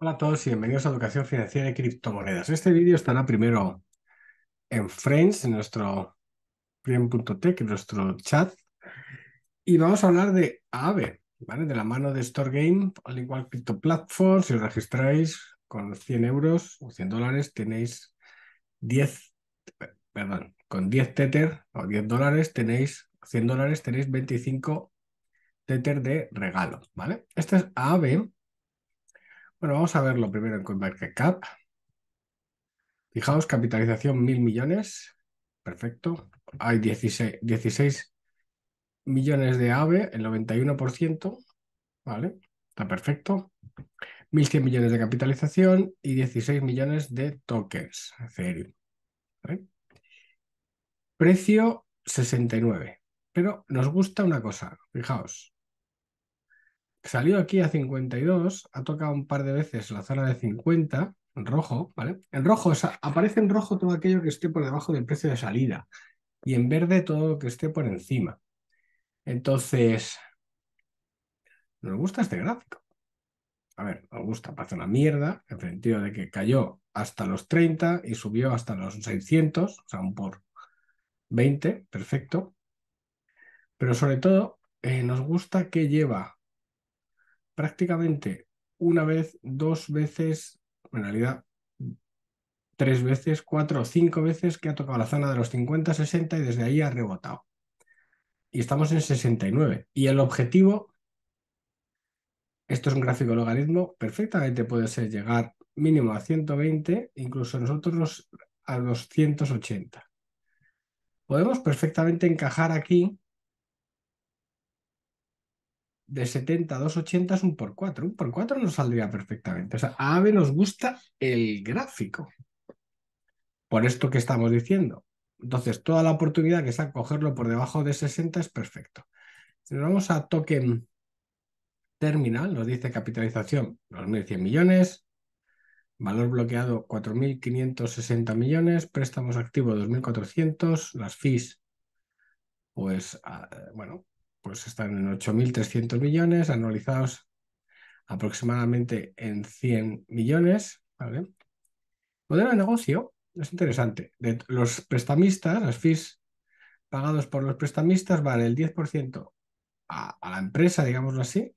Hola a todos y bienvenidos a Educación Financiera y Criptomonedas. Este vídeo estará primero en Friends, en nuestro premium.tech, en nuestro chat, y vamos a hablar de Aave, ¿vale? De la mano de Store Game, al igual Crypto Platform, si os registráis con 100 euros o 100 dólares, tenéis 10, perdón, con 10 Tether o 10 dólares tenéis, 100 dólares tenéis 25 Tether de regalo, ¿vale? Este es AVE bueno, vamos a verlo primero en CoinMarketCap. Fijaos, capitalización mil millones. Perfecto. Hay 16, 16 millones de AVE, el 91%. Vale, está perfecto. 1.100 millones de capitalización y 16 millones de tokens Precio 69. Pero nos gusta una cosa, fijaos. Salió aquí a 52, ha tocado un par de veces la zona de 50, en rojo, ¿vale? En rojo, aparece en rojo todo aquello que esté por debajo del precio de salida y en verde todo lo que esté por encima. Entonces, nos gusta este gráfico. A ver, nos gusta, parece una mierda, en el sentido de que cayó hasta los 30 y subió hasta los 600, o sea, un por 20, perfecto. Pero sobre todo, eh, nos gusta que lleva prácticamente una vez, dos veces, en realidad tres veces, cuatro o cinco veces que ha tocado la zona de los 50-60 y desde ahí ha rebotado. Y estamos en 69. Y el objetivo, esto es un gráfico logaritmo, perfectamente puede ser llegar mínimo a 120, incluso nosotros los, a 280. Podemos perfectamente encajar aquí de 70 a 280 es un por 4. Un por 4 nos saldría perfectamente. O sea, a AVE nos gusta el gráfico. Por esto que estamos diciendo. Entonces, toda la oportunidad que sea cogerlo por debajo de 60 es perfecto. Si nos vamos a token terminal, nos dice capitalización 2.100 millones, valor bloqueado 4.560 millones, préstamos activos 2.400, las fis pues, ah, eh, bueno, pues están en 8.300 millones, anualizados aproximadamente en 100 millones. ¿vale? modelo de negocio es interesante. los prestamistas, las fees pagados por los prestamistas van el 10% a, la empresa, digámoslo así,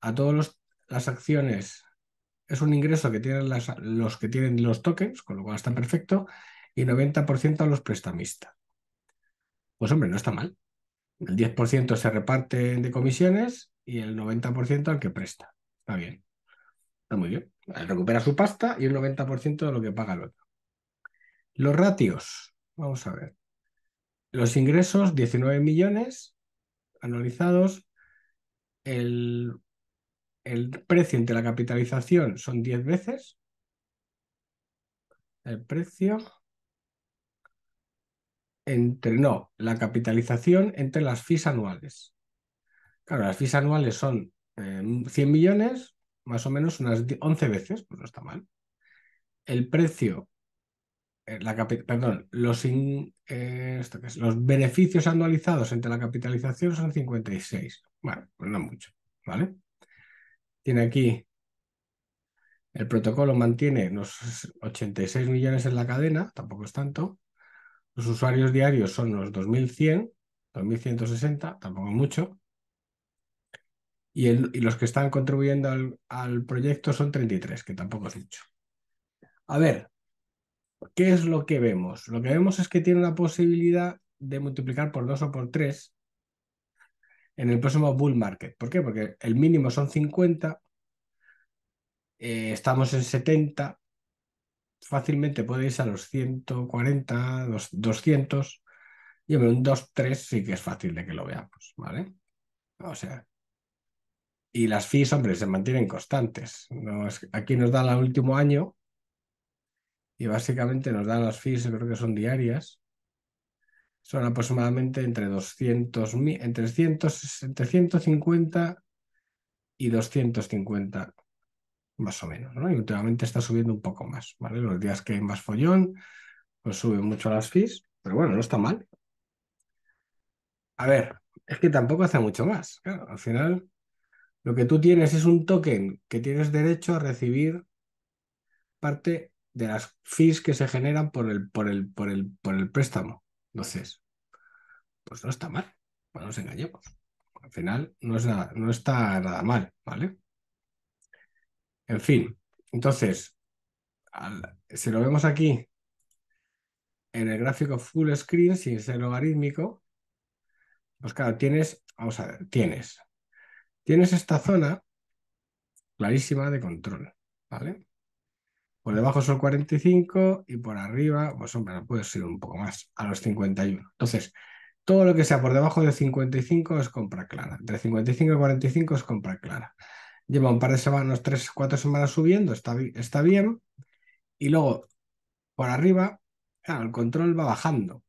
a todas las acciones. Es un ingreso que tienen los que tienen los tokens, con lo cual está perfecto, y 90% a los prestamistas. Pues hombre, no está mal. El 10% se reparte de comisiones y el 90% al que presta. Está bien. Está muy bien. recupera su pasta y el 90% de lo que paga el otro. Los ratios. Vamos a ver. Los ingresos, 19 millones anualizados. El, el precio entre la capitalización son 10 veces. El precio entre, no, la capitalización entre las FIS anuales. Claro, las FIS anuales son 100 eh, millones, más o menos unas 11 veces, pues no está mal. El precio, eh, la perdón, los, eh, los beneficios anualizados entre la capitalización son 56. Bueno, pues no mucho, ¿vale? Tiene aquí, el protocolo mantiene unos 86 millones en la cadena, tampoco es tanto. Los usuarios diarios son los 2.100, 2.160, tampoco mucho. Y, los que están contribuyendo al, proyecto son 33, que tampoco es mucho. A ver, ¿qué es lo que vemos? Lo que vemos es que tiene la posibilidad de multiplicar por 2 o por 3 en el próximo bull market. ¿Por qué? Porque el mínimo son 50, eh, estamos en 70, fácilmente podéis irse a los 140, 200. Y un 2-3 sí que es fácil de que lo veamos, ¿vale? O sea. Y las fees, hombre, se mantienen constantes. No aquí nos da el último año y básicamente nos dan las fees, creo que son diarias. Son aproximadamente entre 200, entre 150 y 250 más o menos, ¿no? Y últimamente está subiendo un poco más, ¿vale? Los días que hay más follón, pues suben mucho las fees, pero bueno, no está mal. A ver, es que tampoco hace mucho más. al final, lo que tú tienes es un token que tienes derecho a recibir parte de las fees que se generan por el, por el, por el, por el préstamo. Entonces, pues no está mal, no nos engañemos. Al final no, es nada, no está nada mal, ¿vale? En fin, entonces, si lo vemos aquí en el gráfico full screen, sin ser logarítmico, pues claro, tienes, vamos a ver, tienes, tienes esta zona clarísima de control, ¿vale? Por debajo son 45 y por arriba, pues hombre, puede ser un poco más, a los 51. Entonces, todo lo que sea por debajo de 55 es compra clara. Entre 55 y 45 es compra clara lleva un par de semanas, tres, cuatro semanas subiendo, está, está bien, y luego por arriba, el control va bajando.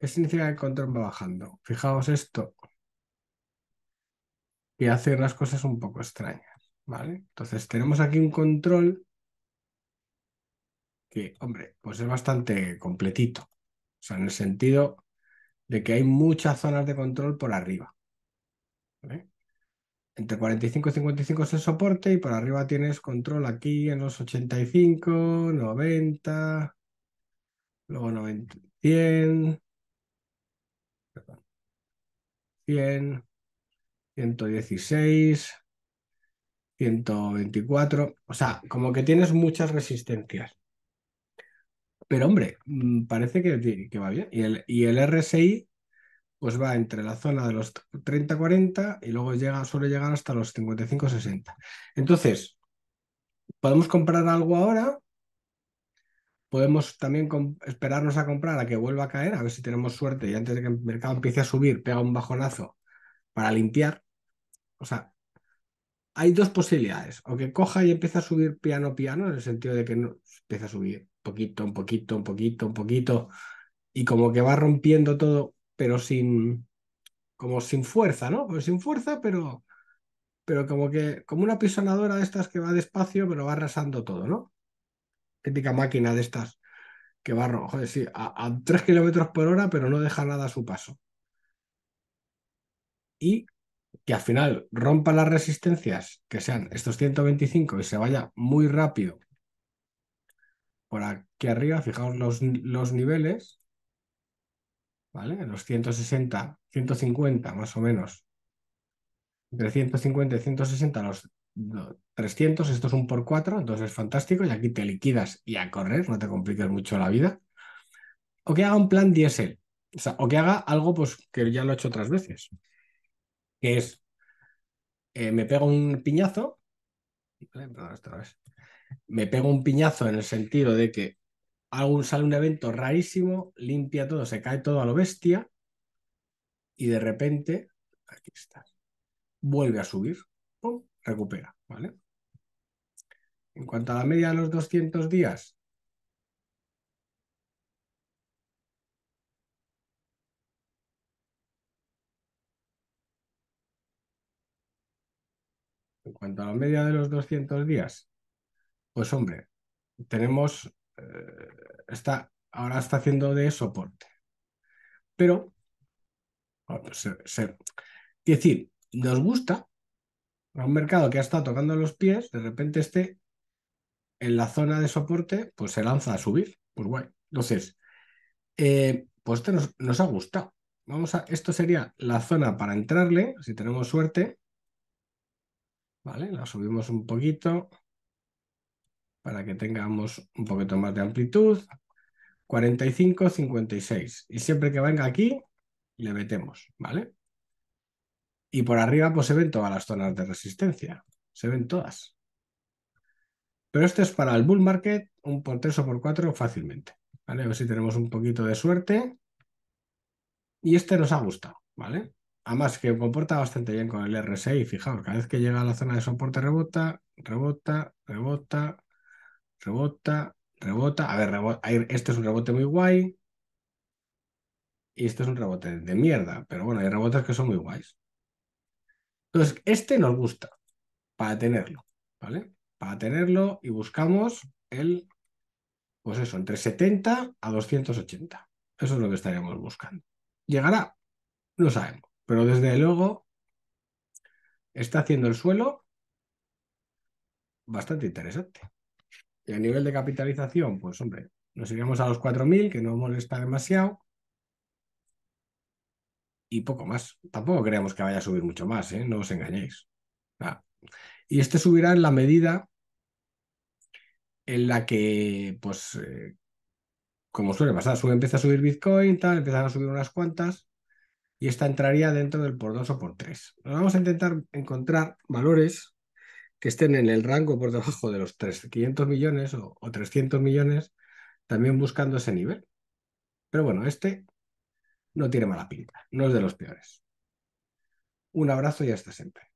¿Qué significa que el control va bajando? Fijaos esto, que hace unas cosas un poco extrañas, ¿vale? Entonces tenemos aquí un control que, hombre, pues es bastante completito, o sea, en el sentido de que hay muchas zonas de control por arriba. ¿vale? entre 45 y 55 es el soporte y por arriba tienes control aquí en los 85, 90, luego 90, 100, 100, 116, 124, o sea, como que tienes muchas resistencias. Pero hombre, mm, parece que, va bien. y el RSI pues va entre la zona de los 30-40 y luego llega, suele llegar hasta los 55-60. Entonces, podemos comprar algo ahora, podemos también esperarnos a comprar a que vuelva a caer, a ver si tenemos suerte y antes de que el mercado empiece a subir, pega un bajonazo para limpiar. O sea, hay dos posibilidades, o que coja y empiece a subir piano piano, en el sentido de que no, empieza a subir poquito, un poquito, un poquito, un poquito, y como que va rompiendo todo pero sin, como sin fuerza, ¿no? Pues sin fuerza, pero, pero como que, como una pisonadora de estas que va despacio, pero va arrasando todo, ¿no? Típica máquina de estas que va, joder, sí, a, 3 kilómetros por hora, pero no deja nada a su paso. Y que al final rompa las resistencias, que sean estos 125 y se vaya muy rápido por aquí arriba, fijaos los, los niveles, ¿vale? los 160, 150 más o menos. Entre 150 y 160 los 300, esto es un por 4, entonces es fantástico y aquí te liquidas y a correr, no te compliques mucho la vida. O que haga un plan diésel, o, que haga algo pues, que ya lo he hecho otras veces, que es, eh, me pego un piñazo, vez. me pego un piñazo en el sentido de que algún sale un evento rarísimo, limpia todo, se cae todo a lo bestia y de repente, aquí está, vuelve a subir, ¡pum! recupera, ¿vale? En cuanto a la media de los 200 días, en cuanto a la media de los 200 días, pues hombre, tenemos está, ahora está haciendo de soporte. Pero, ah, pues, es decir, nos gusta a un mercado que ha estado tocando los pies, de repente esté en la zona de soporte, pues se lanza a subir. Pues guay. Entonces, eh, pues este nos, nos, ha gustado. Vamos a, esto sería la zona para entrarle, si tenemos suerte. Vale, la subimos un poquito para que tengamos un poquito más de amplitud. 45, 56. Y siempre que venga aquí, le metemos, ¿vale? Y por arriba, pues se ven todas las zonas de resistencia. Se ven todas. Pero este es para el bull market, un por 3 o por 4 fácilmente. ¿Vale? A ver si tenemos un poquito de suerte. Y este nos ha gustado, ¿vale? Además que comporta bastante bien con el RSI, fijaos, cada vez que llega a la zona de soporte rebota, rebota, rebota, Rebota, rebota. A ver, Este es un rebote muy guay. Y este es un rebote de mierda. Pero bueno, hay rebotes que son muy guays. Entonces, este nos gusta para tenerlo, ¿vale? Para tenerlo y buscamos el, pues eso, entre 70 a 280. Eso es lo que estaríamos buscando. ¿Llegará? No sabemos. Pero desde luego está haciendo el suelo bastante interesante. Y a nivel de capitalización, pues hombre, nos iríamos a los 4.000, que no molesta demasiado. Y poco más. Tampoco creemos que vaya a subir mucho más, ¿eh? no os engañéis. Y este subirá en la medida en la que, pues, eh, como suele pasar, sube, empieza a subir Bitcoin, tal, empiezan a subir unas cuantas, y esta entraría dentro del por 2 o por 3. Vamos a intentar encontrar valores que estén en el rango por debajo de los 300 millones o, o 300 millones, también buscando ese nivel. Pero bueno, este no tiene mala pinta, no es de los peores. Un abrazo y hasta siempre.